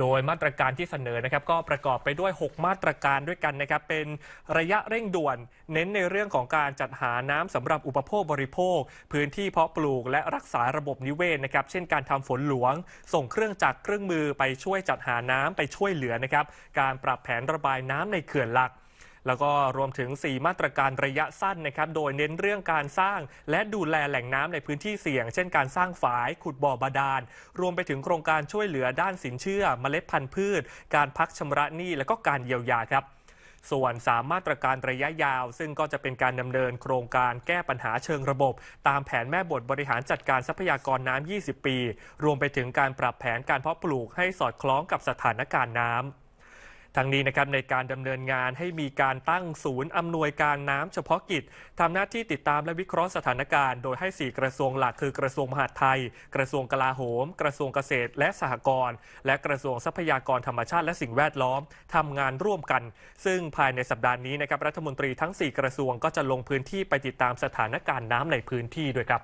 โดยมาตรการที่เสนอนะครับก็ประกอบไปด้วย 6 มาตรการด้วยกันนะครับ เป็นระยะเร่งด่วน เน้นในเรื่องของการจัดหาน้ำสำหรับอุปโภคบริโภค พื้นที่เพาะปลูกและรักษาระบบนิเวศนะครับ เช่นการทำฝนหลวง ส่งเครื่องจักรเครื่องมือไปช่วยจัดหาน้ำไปช่วยเหลือนะครับการปรับแผนระบายน้ำในเขื่อนหลักแล้วก็รวมถึง 4 มาตรการระยะสั้นนะครับโดยเน้นเรื่องการสร้างและดูแลแหล่งน้ำในพื้นที่เสี่ยง เช่นการสร้างฝาย ขุดบ่อบาดาลรวมไปถึงโครงการช่วยเหลือด้านสินเชื่อ เมล็ดพันธุ์พืช การพักชำระหนี้และก็การเยียวยาครับ ส่วนสามาตรการระยะยาวซึ่งก็จะเป็นการดำเนินโครงการแก้ปัญหาเชิงระบบ ตามแผนแม่บทบริหารจัดการทรัพยากรน้ำ 20 ปี รวมไปถึงการปรับแผนการเพาะปลูกให้สอดคล้องกับสถานการณ์น้ำทางนี้นะครับในการดำเนินงานให้มีการตั้งศูนย์อำนวยการน้ำเฉพาะกิจ ทำหน้าที่ติดตามและวิเคราะห์สถานการณ์โดยให้ 4 กระทรวงหลักคือกระทรวงมหาดไทย กระทรวงกลาโหม กระทรวงเกษตร และสหกรณ์และกระทรวงทรัพยากรธรรมชาติและสิ่งแวดล้อมทำงานร่วมกัน ซึ่งภายในสัปดาห์นี้นะครับรัฐมนตรีทั้ง 4 กระทรวงก็จะลงพื้นที่ไปติดตามสถานการณ์น้ำในพื้นที่ด้วยครับ